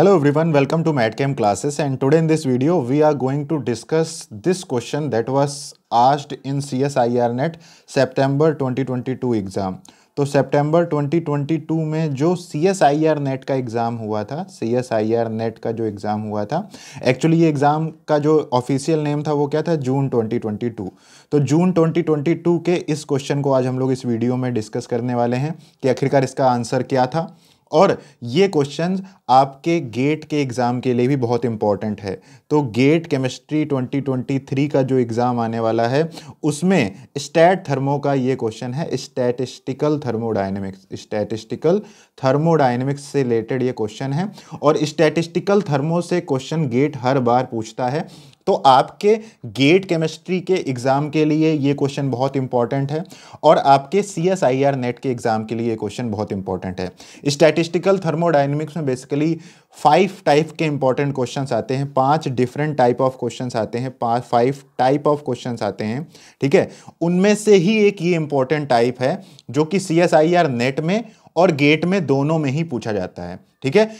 Hello everyone, welcome to MATCAM classes and today in this video we are going to discuss this question that was asked in CSIRNet September 2022 exam. तो सितंबर 2022 में जो C S I R net का exam हुआ था C S I R net का जो exam हुआ था एक्चुअली ये एग्ज़ाम का जो ऑफिशियल नेम था वो क्या था जून 2022 तो जून 2022 के इस क्वेश्चन को आज हम लोग इस वीडियो में डिस्कस करने वाले हैं कि आखिरकार इसका आंसर क्या था और ये क्वेश्चन आपके गेट के एग्ज़ाम के लिए भी बहुत इंपॉर्टेंट है तो गेट केमिस्ट्री 2023 का जो एग्ज़ाम आने वाला है उसमें स्टैट थर्मो का ये क्वेश्चन है स्टैटिस्टिकल थर्मोडाइनमिक्स स्टैटिस्टिकल थर्मोडाइनमिक्स से रिलेटेड ये क्वेश्चन है और स्टैटिस्टिकल थर्मो से क्वेश्चन गेट हर बार पूछता है तो आपके गेट केमिस्ट्री के एग्ज़ाम के लिए ये क्वेश्चन बहुत इंपॉर्टेंट है और आपके C S I R net के एग्ज़ाम के लिए ये क्वेश्चन बहुत इंपॉर्टेंट है स्टैटिस्टिकल थर्मोडाइनमिक्स में बेसिकली फाइव टाइप के इंपॉर्टेंट क्वेश्चन आते हैं पांच डिफरेंट टाइप ऑफ क्वेश्चन आते हैं पाँच फाइव टाइप ऑफ क्वेश्चन आते हैं ठीक है उनमें से ही एक ये इंपॉर्टेंट टाइप है जो कि C S I R net में और गेट में दोनों में ही पूछा जाता है ठीक है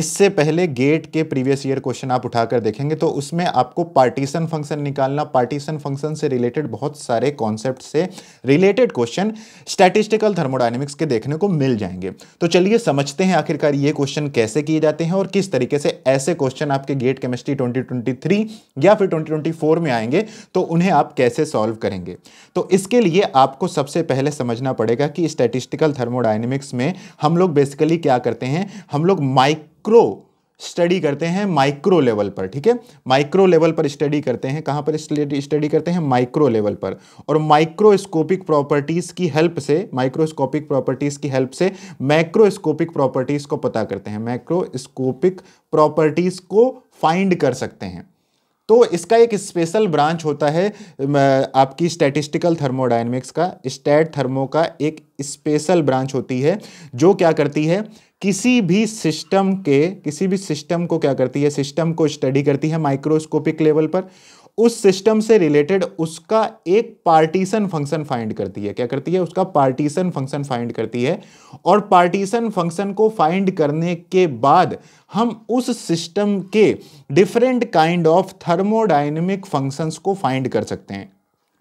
इससे पहले गेट के प्रीवियस ईयर क्वेश्चन आप उठाकर देखेंगे तो उसमें आपको पार्टीशन फंक्शन निकालना पार्टीशन फंक्शन से रिलेटेड बहुत सारे कॉन्सेप्ट से रिलेटेड क्वेश्चन स्टैटिस्टिकल थर्मोडाइनमिक्स के देखने को मिल जाएंगे तो चलिए समझते हैं आखिरकार ये क्वेश्चन कैसे किए जाते हैं और किस तरीके से ऐसे क्वेश्चन आपके गेट केमिस्ट्री ट्वेंटी या फिर ट्वेंटी में आएंगे तो उन्हें आप कैसे सॉल्व करेंगे तो इसके लिए आपको सबसे पहले समझना पड़ेगा कि स्टैटिस्टिकल थर्मोडाइनमिक्स में हम लोग बेसिकली क्या करते हैं हम लोग माइक माइक्रो स्टडी करते हैं माइक्रो लेवल पर ठीक है माइक्रो लेवल पर स्टडी करते हैं कहाँ पर स्टडी करते हैं माइक्रो लेवल पर और माइक्रोस्कोपिक प्रॉपर्टीज़ की हेल्प से माइक्रोस्कोपिक प्रॉपर्टीज़ की हेल्प से मैक्रोस्कोपिक प्रॉपर्टीज़ को पता करते हैं मैक्रोस्कोपिक प्रॉपर्टीज़ को फाइंड कर सकते हैं तो इसका एक स्पेशल ब्रांच होता है आपकी स्टैटिस्टिकल थर्मोडाइनमिक्स का स्टैट थर्मो का एक स्पेशल ब्रांच होती है जो क्या करती है किसी भी सिस्टम के किसी भी सिस्टम को क्या करती है सिस्टम को स्टडी करती है माइक्रोस्कोपिक लेवल पर उस सिस्टम से रिलेटेड उसका एक पार्टीशन फंक्शन फाइंड करती है क्या करती है उसका पार्टीशन फंक्शन फाइंड करती है और पार्टीशन फंक्शन को फाइंड करने के बाद हम उस सिस्टम के different kind of thermodynamic functions को फाइंड कर सकते हैं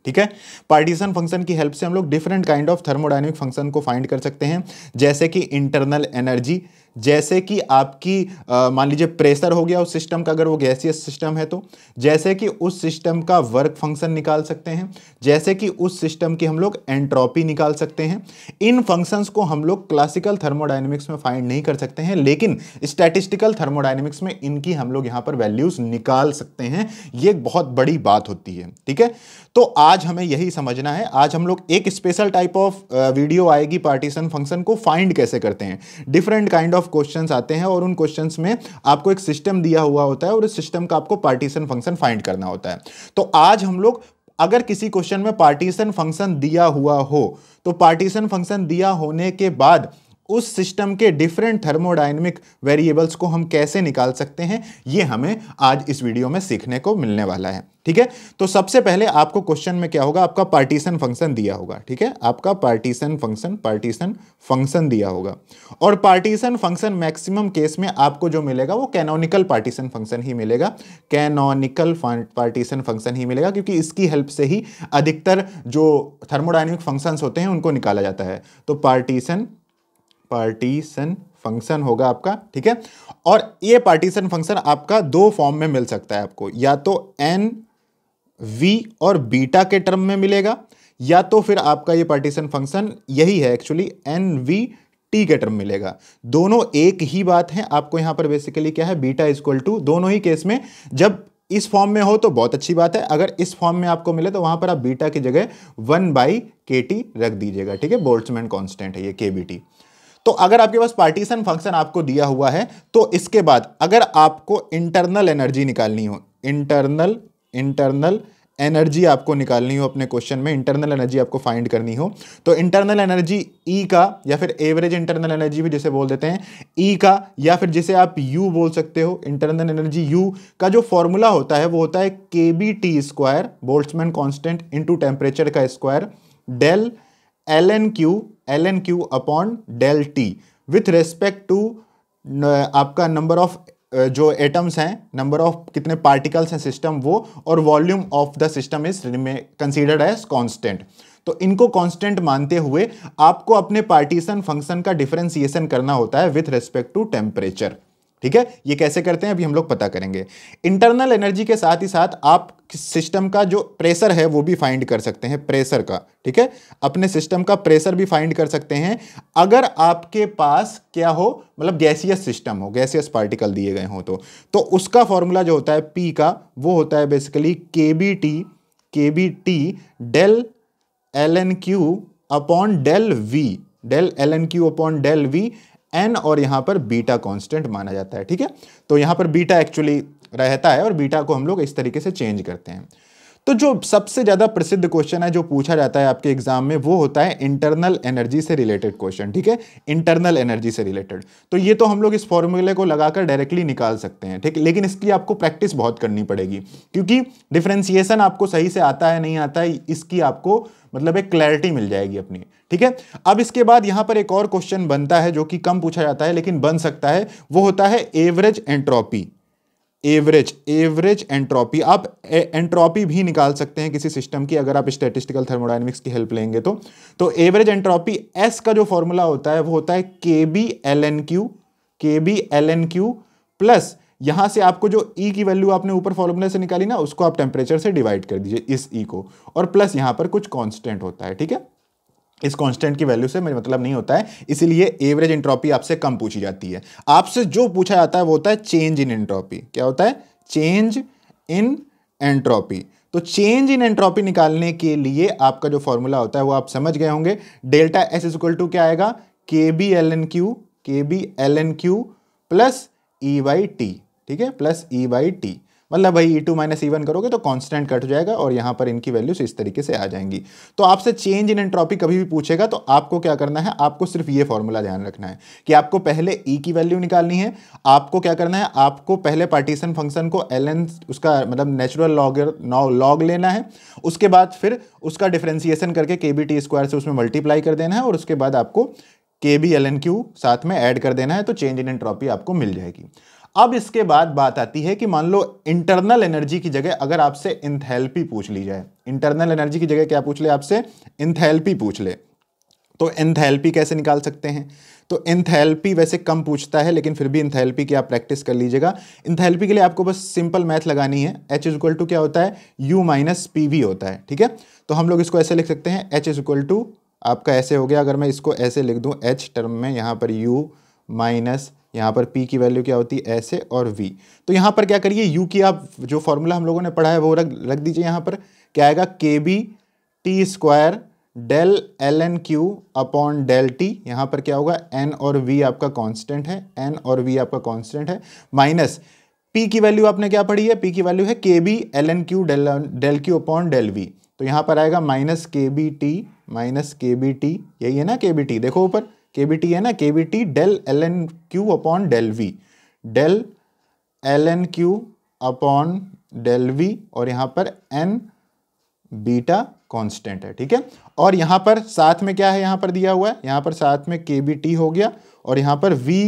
ठीक है पार्टीशन फंक्शन की हेल्प से हम लोग different kind of thermodynamic function को फाइंड कर सकते हैं जैसे कि इंटरनल एनर्जी जैसे कि आपकी मान लीजिए प्रेशर हो गया उस सिस्टम का अगर वो गैसियस सिस्टम है तो जैसे कि उस सिस्टम का वर्क फंक्शन निकाल सकते हैं जैसे कि उस सिस्टम की हम लोग एंट्रोपी निकाल सकते हैं इन फंक्शंस को हम लोग क्लासिकल थर्मोडाइनमिक्स में फाइंड नहीं कर सकते हैं लेकिन स्टैटिस्टिकल थर्मोडाइनमिक्स में इनकी हम लोग यहाँ पर वैल्यूज निकाल सकते हैं ये बहुत बड़ी बात होती है ठीक है तो आज हमें यही समझना है आज हम लोग एक स्पेशल टाइप ऑफ वीडियो आएगी पार्टीशन फंक्शन को फाइंड कैसे करते हैं different kind of of question आते हैं और उन क्वेश्चन में आपको एक सिस्टम दिया हुआ होता है और उस सिस्टम का आपको पार्टीशन फंक्शन फाइंड करना होता है तो आज हम लोग अगर किसी क्वेश्चन में पार्टीशन फंक्शन दिया हुआ हो तो पार्टीशन फंक्शन दिया होने के बाद उस सिस्टम के डिफरेंट थर्मोडाइनमिक वेरिएबल्स को हम कैसे निकाल सकते हैं ये हमें आज इस वीडियो में सीखने को मिलने वाला है ठीक है तो सबसे पहले आपको क्वेश्चन में क्या होगा आपका पार्टीशन फंक्शन दिया होगा ठीक है आपका पार्टीशन फंक्शन पार्टीशन फंक्शन दिया होगा और पार्टीशन फंक्शन मैक्सिमम केस में आपको जो मिलेगा वो कैनोनिकल पार्टीशन फंक्शन ही मिलेगा कैनोनिकल पार्टीशन फंक्शन ही मिलेगा क्योंकि इसकी हेल्प से ही अधिकतर जो थर्मोडाइनमिक फंक्शन होते हैं उनको निकाला जाता है तो पार्टीशन पार्टीशन फंक्शन होगा आपका ठीक है और ये पार्टीशन फंक्शन आपका दो फॉर्म में मिल सकता है आपको या तो एन वी और बीटा के टर्म में मिलेगा या तो फिर आपका ये पार्टीशन फंक्शन यही है एक्चुअली एन वी टी के टर्म मिलेगा दोनों एक ही बात है आपको यहां पर बेसिकली क्या है बीटा इजक्वल टू दोनों ही केस में जब इस फॉर्म में हो तो बहुत अच्छी बात है अगर इस फॉर्म में आपको मिले तो वहां पर आप बीटा की जगह वन बाई के टी रख दीजिएगा ठीक है बोल्ट्समैन कॉन्स्टेंट है ये के बी टी तो अगर आपके पास पार्टीशन फंक्शन आपको दिया हुआ है तो इसके बाद अगर आपको इंटरनल एनर्जी निकालनी हो इंटरनल इंटरनल एनर्जी आपको निकालनी हो अपने क्वेश्चन में इंटरनल एनर्जी आपको फाइंड करनी हो तो इंटरनल एनर्जी ई का या फिर एवरेज इंटरनल एनर्जी भी जिसे बोल देते हैं ई e का या फिर जिसे आप यू बोल सकते हो इंटरनल एनर्जी यू का जो फॉर्मूला होता है वो होता है के B T square Boltzmann constant into temperature का square del L N Q L N Q upon del T with respect to आपका नंबर ऑफ uh, जो एटम्स हैं नंबर ऑफ कितने पार्टिकल्स हैं सिस्टम वो और volume of the system is considered as constant तो इनको कांस्टेंट मानते हुए आपको अपने पार्टीशन फंक्शन का डिफरेंशिएशन करना होता है विथ रेस्पेक्ट टू टेम्परेचर ठीक है ये कैसे करते हैं अभी हम लोग पता करेंगे इंटरनल एनर्जी के साथ ही साथ आप सिस्टम का जो प्रेशर है वो भी फाइंड कर सकते हैं प्रेशर का ठीक है अपने सिस्टम का प्रेशर भी फाइंड कर सकते हैं अगर आपके पास क्या हो मतलब गैसियस सिस्टम हो गैसियस पार्टिकल दिए गए हो तो तो उसका फॉर्मूला जो होता है पी का वो होता है basically K B T K B T del L N Q upon del V del L N Q upon del V N और यहाँ पर बीटा कांस्टेंट माना जाता है ठीक है तो यहाँ पर बीटा एक्चुअली रहता है और बीटा को हम लोग इस तरीके से चेंज करते हैं तो जो सबसे ज़्यादा प्रसिद्ध क्वेश्चन है जो पूछा जाता है आपके एग्जाम में वो होता है इंटरनल एनर्जी से रिलेटेड क्वेश्चन ठीक है इंटरनल एनर्जी से रिलेटेड तो ये तो हम लोग इस फॉर्मूले को लगाकर डायरेक्टली निकाल सकते हैं ठीक लेकिन इसकी आपको प्रैक्टिस बहुत करनी पड़ेगी क्योंकि डिफ्रेंसिएशन आपको सही से आता है नहीं आता है इसकी आपको मतलब एक क्लैरिटी मिल जाएगी अपनी ठीक है अब इसके बाद यहाँ पर एक और क्वेश्चन बनता है जो कि कम पूछा जाता है लेकिन बन सकता है वो होता है average entropy average average entropy आप एंट्रोपी भी निकाल सकते हैं किसी सिस्टम की अगर आप स्टेटिस्टिकल थर्मोडाइनमिक्स की हेल्प लेंगे तो तो एवरेज एंट्रोपी एस का जो फॉर्मूला होता है वो होता है के B L N Q K B L N Q plus यहां से आपको जो ई e की वैल्यू आपने ऊपर फॉर्मूले से निकाली ना उसको आप टेम्परेचर से डिवाइड कर दीजिए इस ई e को और प्लस यहां पर कुछ कॉन्स्टेंट होता है ठीक है इस कांस्टेंट की वैल्यू से मेरे मतलब नहीं होता है इसीलिए एवरेज इंट्रॉपी आपसे कम पूछी जाती है आपसे जो पूछा जाता है वो होता है चेंज इन एंट्रॉपी क्या होता है चेंज इन एंट्रॉपी तो चेंज इन एंट्रॉपी निकालने के लिए आपका जो फॉर्मूला होता है वो आप समझ गए होंगे delta S is equal to क्या आएगा K B L N Q K B L N Q plus E by T ठीक है प्लस ई वाई टी मतलब भाई E two minus E one करोगे तो कॉन्स्टेंट कट जाएगा और यहाँ पर इनकी वैल्यूज इस तरीके से आ जाएंगी तो आपसे चेंज इन एंट्रॉपी कभी भी पूछेगा तो आपको क्या करना है आपको सिर्फ ये फॉर्मूला ध्यान रखना है कि आपको पहले ई e की वैल्यू निकालनी है आपको क्या करना है आपको पहले पार्टीशन फंक्शन को एल उसका मतलब नेचुरल लॉगर लॉग लेना है उसके बाद फिर उसका डिफ्रेंसिएशन करके के बी टी स्क्वायर से उसमें मल्टीप्लाई कर देना है और उसके बाद आपको के बी एल एन क्यू साथ में ऐड कर देना है तो चेंज इन एंट्रॉपी आपको मिल जाएगी अब इसके बाद बात आती है कि मान लो इंटरनल एनर्जी की जगह अगर आपसे इंथैल्पी पूछ ली जाए इंटरनल एनर्जी की जगह क्या पूछ ले आपसे इंथैल्पी पूछ ले तो एंथैल्पी कैसे निकाल सकते हैं तो एंथैल्पी वैसे कम पूछता है लेकिन फिर भी एंथैल्पी की आप प्रैक्टिस कर लीजिएगा एंथैल्पी के लिए आपको बस सिंपल मैथ लगानी है एच इज इक्वल टू क्या होता है यू माइनस पी वी होता है ठीक है तो हम लोग इसको ऐसे लिख सकते हैं एच इज इक्वल टू आपका ऐसे हो गया अगर मैं इसको ऐसे लिख दूँ एच टर्म में यहाँ पर यू माइनस यहाँ पर P की वैल्यू क्या होती है ए और V तो यहाँ पर क्या करिए U की आप जो फॉर्मूला हम लोगों ने पढ़ा है वो रख रख दीजिए यहाँ पर क्या आएगा K B T square del L N Q upon del T यहाँ पर क्या होगा एन और वी आपका कांस्टेंट है एन और वी आपका कांस्टेंट है माइनस पी की वैल्यू आपने क्या पढ़ी है पी की वैल्यू है के B L N Q del del Q upon del V तो यहाँ पर आएगा minus K B T minus K B T यही है ना के बी टी देखो ऊपर के है ना K B T del L N Q upon del V del L N Q upon del V और यहां पर एन बीटा कांस्टेंट है ठीक है और यहां पर साथ में क्या है यहां पर दिया हुआ है यहां पर साथ में के बी टी हो गया और यहां पर वी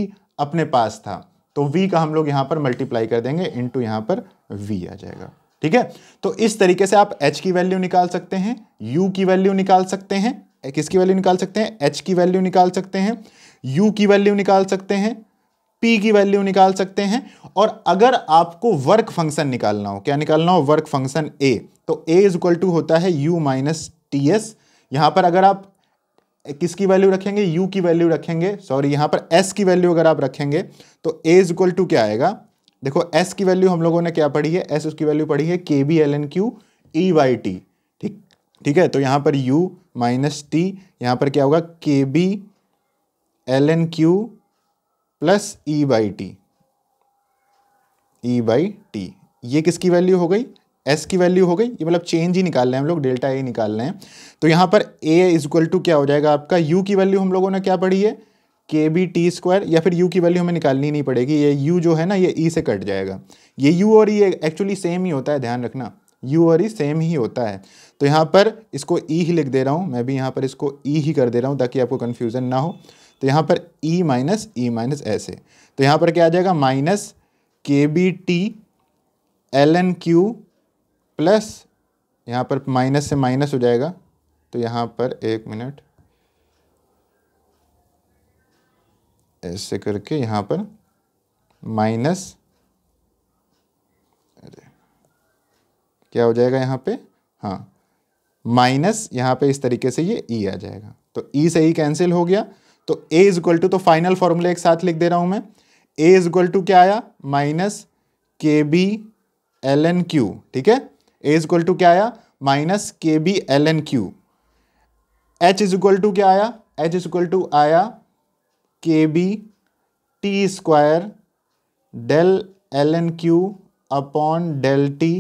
अपने पास था तो v का हम लोग यहां पर मल्टीप्लाई कर देंगे इनटू यहां पर v आ जाएगा ठीक है तो इस तरीके से आप h की वैल्यू निकाल सकते हैं u की वैल्यू निकाल सकते हैं किसकी वैल्यू निकाल सकते हैं एच की वैल्यू निकाल सकते हैं यू की वैल्यू निकाल सकते हैं पी की वैल्यू निकाल सकते हैं और अगर आपको वर्क फंक्शन निकालना हो क्या निकालना हो वर्क फंक्शन ए तो ए इज इक्वल टू होता है यू माइनस टी एस यहां पर अगर आप किसकी वैल्यू रखेंगे यू की वैल्यू रखेंगे सॉरी यहां पर एस की वैल्यू अगर आप रखेंगे तो ए इज इक्वल टू क्या आएगा देखो एस की वैल्यू हम लोगों ने क्या पढ़ी है एस उसकी वैल्यू पढ़ी है के B L N Q E by T ठीक है तो यहाँ पर u माइनस टी यहाँ पर क्या होगा K B L N Q plus E by T E by T ये किसकी वैल्यू हो गई एस की वैल्यू हो गई ये मतलब चेंज ही निकाल रहे हैं हम लोग डेल्टा ए निकाल रहे हैं तो यहाँ पर ए इज इक्वल टू क्या हो जाएगा आपका यू की वैल्यू हम लोगों ने क्या पढ़ी है के बी टी स्क्वायर या फिर यू की वैल्यू हमें निकालनी नहीं पड़ेगी ये यू जो है ना ये ई e से कट जाएगा ये यू और ये एक्चुअली सेम ही होता है ध्यान रखना यू और ई सेम ही होता है तो यहाँ पर इसको ई ही लिख दे रहा हूँ मैं भी यहाँ पर इसको ई ही कर दे रहा हूँ ताकि आपको कन्फ्यूज़न ना हो तो यहाँ पर ई माइनस ई माइनस ऐसे तो यहाँ पर क्या आ जाएगा minus K B T L N Q plus यहाँ पर माइनस से माइनस हो जाएगा तो यहाँ पर एक मिनट ऐसे करके यहाँ पर माइनस क्या हो जाएगा यहाँ पे हाँ माइनस यहाँ पे इस तरीके से ये ई e आ जाएगा तो ई e से ई e कैंसिल हो गया तो ए इज इक्वल टू तो फाइनल फॉर्मूला एक साथ लिख दे रहा हूँ मैं ए इज इक्वल टू क्या आया minus K B L N Q ठीक है ए इज इक्वल टू क्या आया minus K B L N Q H is equal to क्या आया एच इज इक्वल टू आया K B T square del L N Q upon del T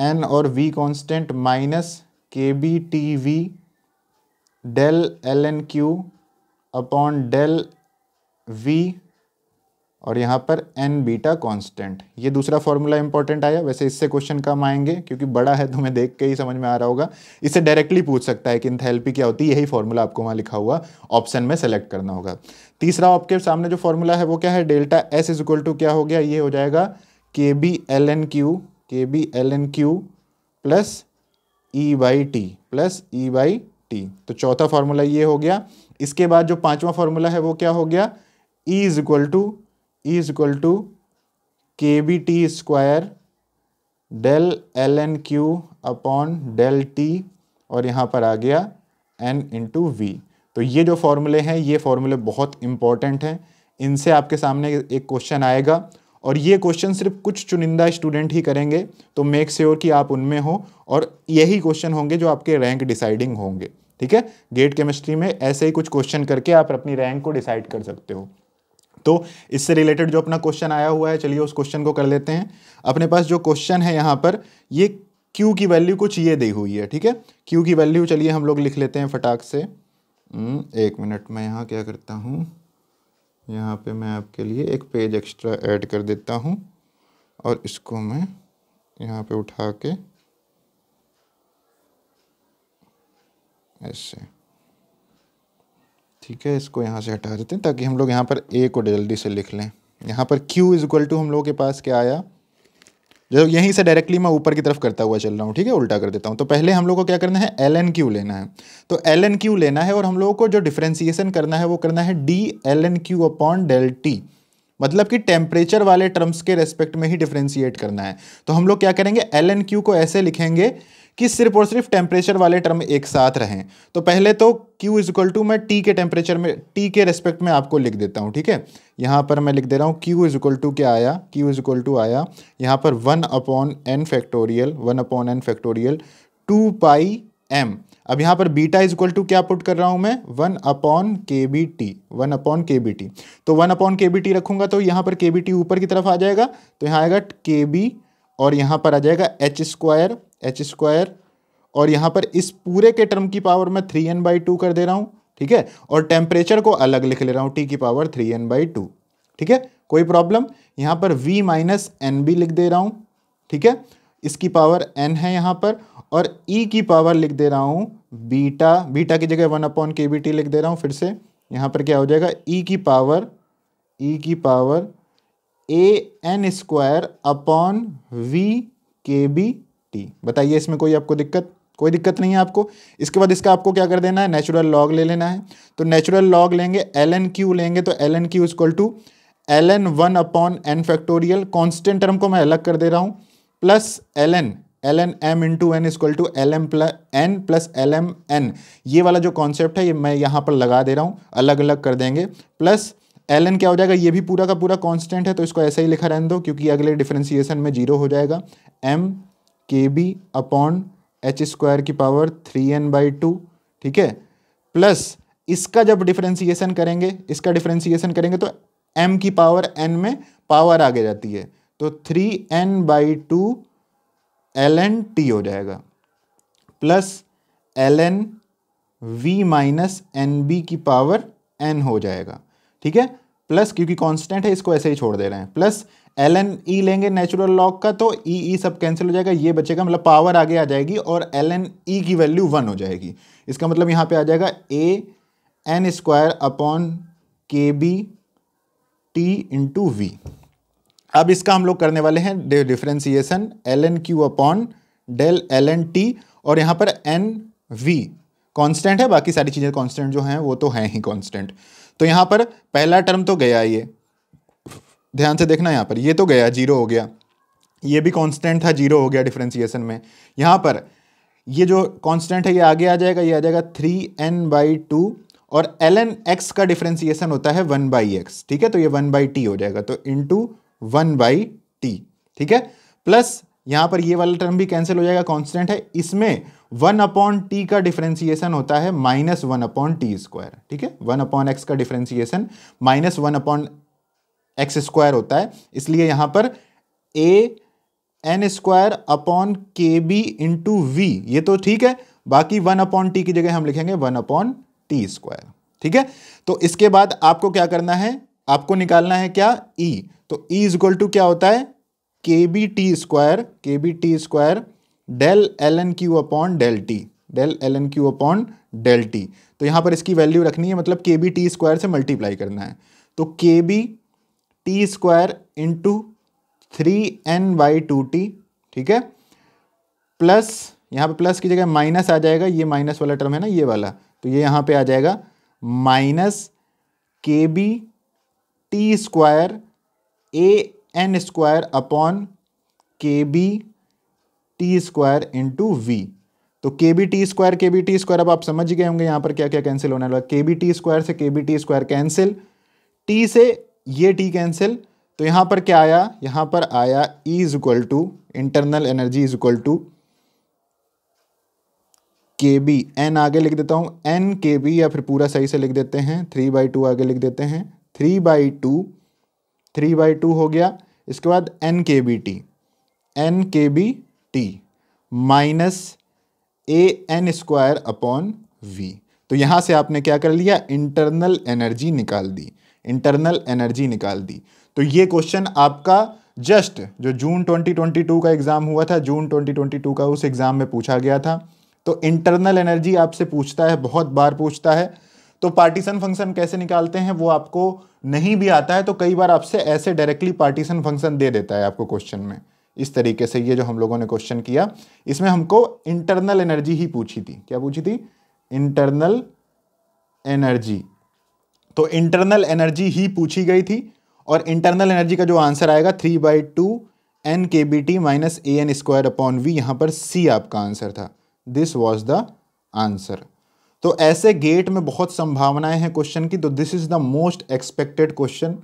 N और V constant minus K B T V del L N Q upon del V और यहाँ पर N beta constant ये दूसरा formula important आया वैसे इससे question कम आएंगे क्योंकि बड़ा है तुम्हें तो देख के ही समझ में आ रहा होगा इससे डायरेक्टली पूछ सकता है कि इंथेल्पी क्या होती है यही फॉर्मूला आपको वहाँ लिखा हुआ ऑप्शन में सेलेक्ट करना होगा तीसरा आपके सामने जो फॉर्मूला है वो क्या है delta S is equal to क्या हो गया ये हो जाएगा K B L N Q K B L N Q plus E by T plus E by T तो चौथा फार्मूला ये हो गया इसके बाद जो पांचवा फार्मूला है वो क्या हो गया E is equal to E is equal to K B T square del L N Q upon del T और यहाँ पर आ गया एन इंटू वी तो ये जो फॉर्मूले हैं ये फॉर्मूले बहुत इंपॉर्टेंट हैं इनसे आपके सामने एक क्वेश्चन आएगा और ये क्वेश्चन सिर्फ कुछ चुनिंदा स्टूडेंट ही करेंगे तो मेक श्योर sure कि आप उनमें हो और यही क्वेश्चन होंगे जो आपके रैंक डिसाइडिंग होंगे ठीक है गेट केमिस्ट्री में ऐसे ही कुछ क्वेश्चन करके आप अपनी रैंक को डिसाइड कर सकते हो तो इससे रिलेटेड जो अपना क्वेश्चन आया हुआ है चलिए उस क्वेश्चन को कर लेते हैं अपने पास जो क्वेश्चन है यहाँ पर ये क्यू की वैल्यू कुछ ये दी हुई है ठीक है क्यू की वैल्यू चलिए हम लोग लिख लेते हैं फटाक से हम्म, एक मिनट मैं यहाँ क्या करता हूँ यहाँ पे मैं आपके लिए एक पेज एक्स्ट्रा ऐड कर देता हूँ और इसको मैं यहाँ पे उठा के ऐसे ठीक है इसको यहाँ से हटा देते हैं ताकि हम लोग यहाँ पर ए को जल्दी से लिख लें यहाँ पर क्यू इज इक्वल टू हम लोगों के पास क्या आया जो यहीं से डायरेक्टली मैं ऊपर की तरफ करता हुआ चल रहा हूँ ठीक है उल्टा कर देता हूँ तो पहले हम लोग को क्या करना है एल एन क्यू लेना है तो एल एन क्यू लेना है और हम लोगों को जो डिफ्रेंसिएशन करना है वो करना है D L N Q upon del T मतलब कि टेम्परेचर वाले टर्म्स के रेस्पेक्ट में ही डिफ्रेंशिएट करना है तो हम लोग क्या करेंगे एल एन क्यू को ऐसे लिखेंगे कि सिर्फ और सिर्फ टेम्परेचर वाले टर्म एक साथ रहें तो पहले तो Q इज इक्वल टू मैं T के टेम्परेचर में T के रेस्पेक्ट में आपको लिख देता हूँ ठीक है यहाँ पर मैं लिख दे रहा हूँ Q इज इक्वल टू क्या आया Q इज इक्वल टू आया यहाँ पर one upon N factorial one upon N factorial two pi M अब यहाँ पर बीटा इज इक्वल टू क्या पुट कर रहा हूँ मैं one upon K B T one upon K B T तो one upon K B T रखूंगा तो यहाँ पर के बी टी ऊपर की तरफ आ जाएगा तो यहाँ आएगा के बी और यहाँ पर आ जाएगा एच स्क्वायर एच स्क्वायर और यहाँ पर इस पूरे के टर्म की पावर मैं थ्री एन बाई टू कर दे रहा हूँ ठीक है और टेम्परेचर को अलग लिख ले रहा हूँ टी की power three N by two ठीक है कोई प्रॉब्लम यहाँ पर वी माइनस एन भी लिख दे रहा हूँ ठीक है इसकी पावर एन है यहाँ पर और e की पावर लिख दे रहा हूँ बीटा बीटा की जगह one upon K B T लिख दे रहा हूँ फिर से यहाँ पर क्या हो जाएगा e की पावर e की power A N square upon V K B T बताइए इसमें कोई आपको दिक्कत कोई दिक्कत नहीं है आपको इसके बाद इसका आपको क्या कर देना है नेचुरल लॉग ले लेना है तो नेचुरल लॉग लेंगे एल एन क्यू लेंगे तो L N Q is equal to L N one upon N factorial constant term को मैं अलग कर दे रहा हूँ plus L N L N M into N is equal to L M plus N plus L M N ये वाला जो कॉन्सेप्ट है ये मैं यहाँ पर लगा दे रहा हूँ अलग अलग कर देंगे प्लस एल एन क्या हो जाएगा ये भी पूरा का पूरा कॉन्स्टेंट है तो इसको ऐसा ही लिखा रहने दो क्योंकि अगले डिफ्रेंसिएशन में जीरो हो जाएगा M K B upon H square की power three N by two ठीक है प्लस इसका जब डिफ्रेंसिएशन करेंगे इसका डिफ्रेंसिएशन करेंगे तो एम की पावर एन में पावर आगे जाती है तो three N by two L N T हो जाएगा plus L N V minus N B की पावर एन हो जाएगा ठीक है प्लस क्योंकि कांस्टेंट है इसको ऐसे ही छोड़ दे रहे हैं प्लस एल एन ई लेंगे नेचुरल लॉग का तो ई e, ई e सब कैंसिल हो जाएगा ये बचेगा मतलब पावर आगे आ जाएगी और एल एन ई की वैल्यू वन हो जाएगी इसका मतलब यहाँ पे आ जाएगा A N square upon K B T into V अब इसका हम लोग करने वाले हैं differentiation L N Q upon del L N T और यहाँ पर एन वी कॉन्स्टेंट है बाकी सारी चीज़ें कॉन्स्टेंट जो हैं वो तो हैं ही कॉन्स्टेंट तो यहाँ पर पहला टर्म तो गया ये ध्यान से देखना यहाँ पर ये तो गया जीरो हो गया ये भी कांस्टेंट था जीरो हो गया डिफ्रेंसिएशन में यहाँ पर ये जो कांस्टेंट है ये आगे आ जाएगा ये आ जाएगा थ्री एन बाई टू और एल एन एक्स का डिफ्रेंसिएशन होता है वन बाई एक्स ठीक है तो ये वन बाई टी हो जाएगा तो into one by T ठीक है प्लस यहाँ पर ये वाला टर्म भी कैंसिल हो जाएगा कॉन्स्टेंट है इसमें वन अपॉन टी का डिफ्रेंसिएशन होता है minus one upon T square ठीक है वन अपॉन एक्स का differentiation minus one upon X square होता है इसलिए यहाँ पर A N square upon K B into V ये तो ठीक है बाकी वन अपॉन टी की जगह हम लिखेंगे वन अपॉन टी स्क्वायर ठीक है तो इसके बाद आपको क्या करना है आपको निकालना है क्या ई e. तो ई इजक्वल टू क्या होता है के B T square K B T square del L N Q upon del T del L N Q upon del T तो यहां पर इसकी वैल्यू रखनी है मतलब के बी टी स्क्वायर से मल्टीप्लाई करना है तो K B T square into three N by two T ठीक है प्लस यहाँ पे प्लस की जगह माइनस आ जाएगा ये माइनस वाला टर्म है ना ये वाला तो ये यहाँ पे आ जाएगा minus K B T square A N square upon K B T square into V तो K B T square K B T square अब आप समझ गए होंगे यहाँ पर क्या क्या कैंसिल होने वाला के बी टी स्क्वायर से K B T square cancel T से ये टी कैंसिल तो यहाँ पर क्या आया यहाँ पर आया E is equal to internal energy is equal to K B N आगे लिख देता हूँ एन के बी या फिर पूरा सही से लिख देते हैं थ्री बाई टू आगे लिख देते हैं three by two three by two हो गया इसके बाद N K B T N K B T minus A N square upon V तो यहाँ से आपने क्या कर लिया इंटरनल एनर्जी निकाल दी इंटरनल एनर्जी निकाल दी तो ये क्वेश्चन आपका जस्ट जो जून 2022 का एग्ज़ाम हुआ था जून 2022 का उस एग्ज़ाम में पूछा गया था तो इंटरनल एनर्जी आपसे पूछता है बहुत बार पूछता है तो पार्टीशन फंक्शन कैसे निकालते हैं वो आपको नहीं भी आता है तो कई बार आपसे ऐसे डायरेक्टली पार्टीशन फंक्शन दे देता है आपको क्वेश्चन में इस तरीके से ये जो हम लोगों ने क्वेश्चन किया इसमें हमको इंटरनल एनर्जी ही पूछी थी क्या पूछी थी इंटरनल एनर्जी तो इंटरनल एनर्जी ही पूछी गई थी और इंटरनल एनर्जी का जो आंसर आएगा three by two N K B T minus A N square upon V यहाँ पर सी आपका आंसर था दिस वॉज द आंसर तो ऐसे गेट में बहुत संभावनाएं हैं क्वेश्चन की तो this is the most expected question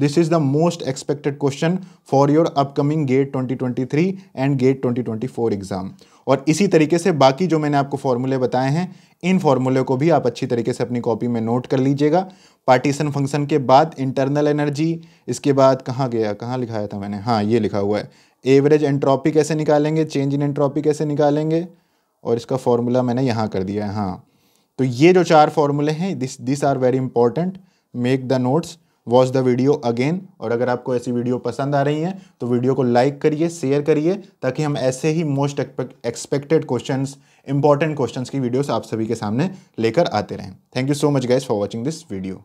this is the most expected question for your upcoming GATE 2023 and GATE 2024 exam और इसी तरीके से बाकी जो मैंने आपको फॉर्मूले बताए हैं इन फॉर्मूले को भी आप अच्छी तरीके से अपनी कॉपी में नोट कर लीजिएगा पार्टीशन फंक्शन के बाद इंटरनल एनर्जी इसके बाद कहाँ गया कहाँ लिखाया था मैंने हाँ ये लिखा हुआ है एवरेज एंट्रॉपी कैसे निकालेंगे चेंज इन एंट्रॉपी कैसे निकालेंगे और इसका फॉर्मूला मैंने यहाँ कर दिया है हाँ तो ये जो चार फॉर्मूले हैं this this are very important make the notes watch the video again और अगर आपको ऐसी वीडियो पसंद आ रही हैं तो वीडियो को लाइक करिए शेयर करिए ताकि हम ऐसे ही most expected question important question की वीडियोस आप सभी के सामने लेकर आते रहें thank you so much guys for watching this video